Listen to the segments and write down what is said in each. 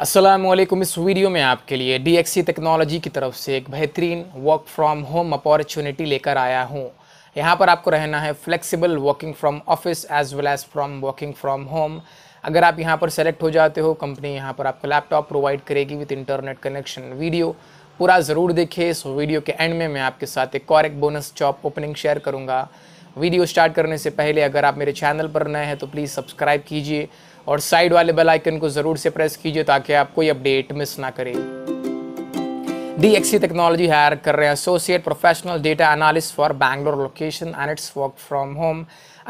असलम इस वीडियो में आपके लिए डी टेक्नोलॉजी की तरफ से एक बेहतरीन वर्क फ्रॉम होम अपॉर्चुनिटी लेकर आया हूँ यहाँ पर आपको रहना है flexible working from office as well as from working from home अगर आप यहाँ पर सेलेक्ट हो जाते हो कंपनी यहाँ पर आपको लैपटॉप प्रोवाइड करेगी विथ इंटरनेट कनेक्शन वीडियो पूरा ज़रूर देखिए इस वीडियो के एंड में मैं आपके साथ एक और एक बोनस चॉप ओपनिंग शेयर करूँगा वीडियो स्टार्ट करने से पहले अगर आप मेरे चैनल पर नए हैं तो प्लीज़ सब्सक्राइब कीजिए और साइड वाले बेल आइकन को ज़रूर से प्रेस कीजिए ताकि आप कोई अपडेट मिस ना करें डी एक्सी टेक्नोलॉजी हायर कर रहे हैं associate professional data analyst for Bangalore location and it's work from home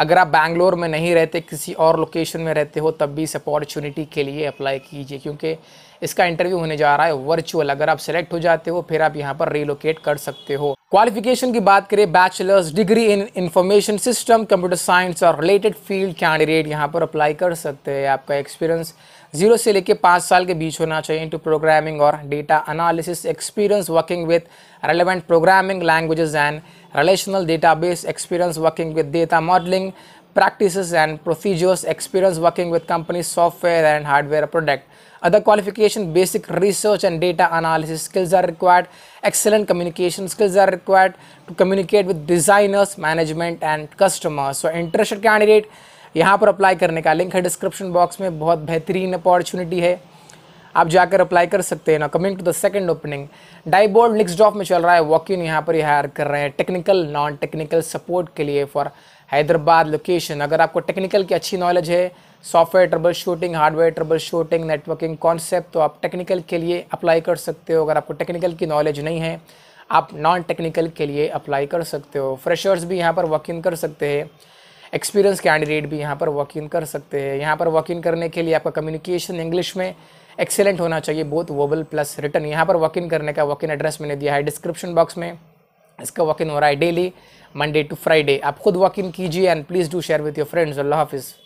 अगर आप बैंगलोर में नहीं रहते किसी और लोकेशन में रहते हो तब भी इस अपॉर्चुनिटी के लिए अप्लाई कीजिए क्योंकि इसका इंटरव्यू होने जा रहा है वर्चुअल अगर आप सेलेक्ट हो जाते हो फिर आप यहाँ पर रिलोकेट कर सकते हो क्वालिफिकेशन की बात करें bachelors degree in information system computer science और रिलेटेड फील्ड कैंडिडेट यहाँ पर अप्लाई कर सकते हैं आपका एक्सपीरियंस जीरो से लेकर पाँच साल के बीच होना चाहिए इनटू प्रोग्रामिंग और data analysis experience working with relevant programming languages and relational database experience working with data modelling practices and procedures, experience working with companies, software and hardware product. Other qualification, basic research and data analysis skills are required. Excellent communication skills are required to communicate with designers, management and customers. So interested candidate यहाँ पर apply करने का link है description box में बहुत बेहतरीन opportunity है आप जाकर अप्लाई कर सकते हैं ना coming to the second opening Diebold Nixdorf चल रहा है वॉक इन यहाँ पर हायर कर रहे हैं टेक्निकल नॉन टेक्निकल सपोर्ट के लिए फॉर हैदराबाद लोकेशन अगर आपको टेक्निकल की अच्छी नॉलेज है software troubleshooting hardware troubleshooting networking concept तो आप टेक्निकल के लिए अप्लाई कर सकते हो अगर आपको टेक्निकल की नॉलेज नहीं है आप नॉन टेक्निकल के लिए अप्लाई कर सकते हो फ्रेशर्स भी यहाँ पर वॉक इन कर सकते हैं एक्सपीरियंस कैंडिडेट भी यहाँ पर वॉक इन कर सकते हैं यहाँ पर वॉक इन करने के लिए आपका कम्युनिकेशन इंग्लिश में एक्सेलेंट होना चाहिए बोथ वोबल प्लस रिटर्न यहाँ पर वॉक इन करने का वॉक इन एड्रेस मैंने दिया है डिस्क्रिप्शन बॉक्स में इसका वॉक इन हो रहा है डेली मंडे टू फ्राइडे आप खुद वॉक इन कीजिए and please do share with your friends अल्लाह हाफिज़